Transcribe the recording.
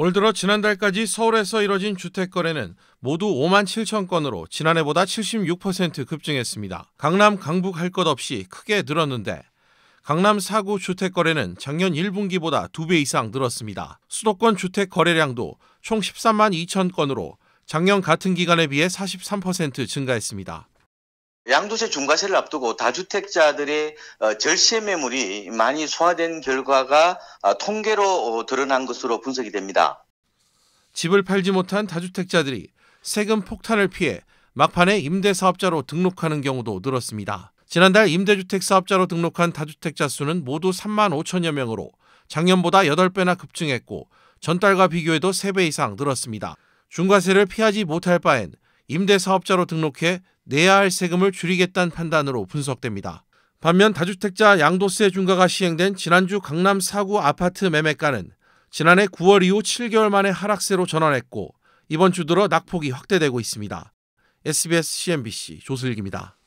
올 들어 지난달까지 서울에서 이뤄진 주택 거래는 모두 5만 7천 건으로 지난해보다 76% 급증했습니다. 강남 강북 할 것 없이 크게 늘었는데 강남 4구 주택 거래는 작년 1분기보다 2배 이상 늘었습니다. 수도권 주택 거래량도 총 13만 2천 건으로 작년 같은 기간에 비해 43% 증가했습니다. 양도세 중과세를 앞두고 다주택자들의 어, 절세 매물이 많이 소화된 결과가 어, 통계로 어, 드러난 것으로 분석이 됩니다. 집을 팔지 못한 다주택자들이 세금 폭탄을 피해 막판에 임대사업자로 등록하는 경우도 늘었습니다. 지난달 임대주택사업자로 등록한 다주택자 수는 모두 3만 5천여 명으로 작년보다 8배나 급증했고 전달과 비교해도 3배 이상 늘었습니다. 중과세를 피하지 못할 바엔 임대사업자로 등록해 내야 할 세금을 줄이겠다는 판단으로 분석됩니다. 반면 다주택자 양도세 중과가 시행된 지난주 강남 4구 아파트 매매가는 지난해 9월 이후 7개월 만에 하락세로 전환했고 이번 주 들어 낙폭이 확대되고 있습니다. SBS CNBC 조슬기입니다.